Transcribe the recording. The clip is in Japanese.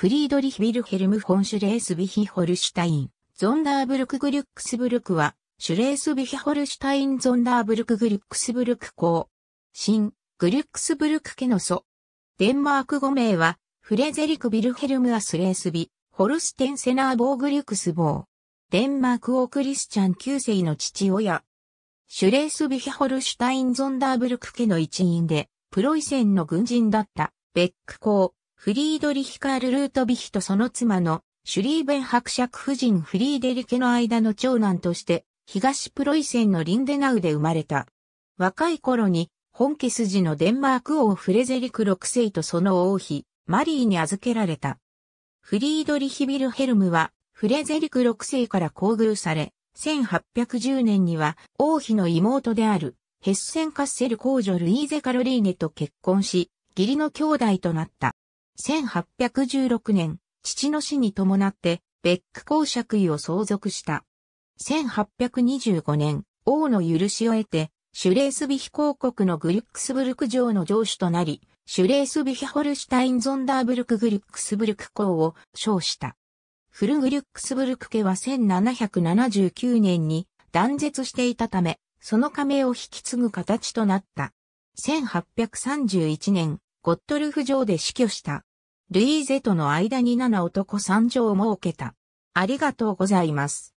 フリードリヒ・ビルヘルム・フォン・シュレースビヒ・ホルシュタイン、ゾンダーブルク・グリュックスブルクは、シュレースビヒ・ホルシュタイン・ゾンダーブルク・グリュックスブルク公、新、グリュックスブルク家の祖。デンマーク語名は、フレゼリク・ビルヘルム・アスレースビ、ホルステン・セナー・ボー・グリュクス・ボー。デンマーク王クリスチャン9世の父親。シュレースビヒ・ホルシュタイン・ゾンダーブルク家の一員で、プロイセンの軍人だった、ベック公、フリードリヒカール・ルートビヒとその妻のシュリーベン伯爵夫人フリーデリケの間の長男として、東プロイセンのリンデナウで生まれた。若い頃に、本家筋のデンマーク王フレゼリク6世とその王妃、マリーに預けられた。フリードリヒ・ビルヘルムは、フレゼリク6世から厚遇され、1810年には王妃の妹である、ヘッセンカッセル公女ルイーゼ・カロリーネと結婚し、義理の兄弟となった。1816年、父の死に伴って、ベック公爵位を相続した。1825年、王の許しを得て、シュレースビヒ公国のグリュックスブルク城の城主となり、シュレースビヒホルシュタインゾンダーブルクグリュックスブルク公を称した。フルグリュックスブルク家は1779年に断絶していたため、その加盟を引き継ぐ形となった。1831年、ゴットルフ城で死去した。ルイーゼとの間に7男3女を設けた。ありがとうございます。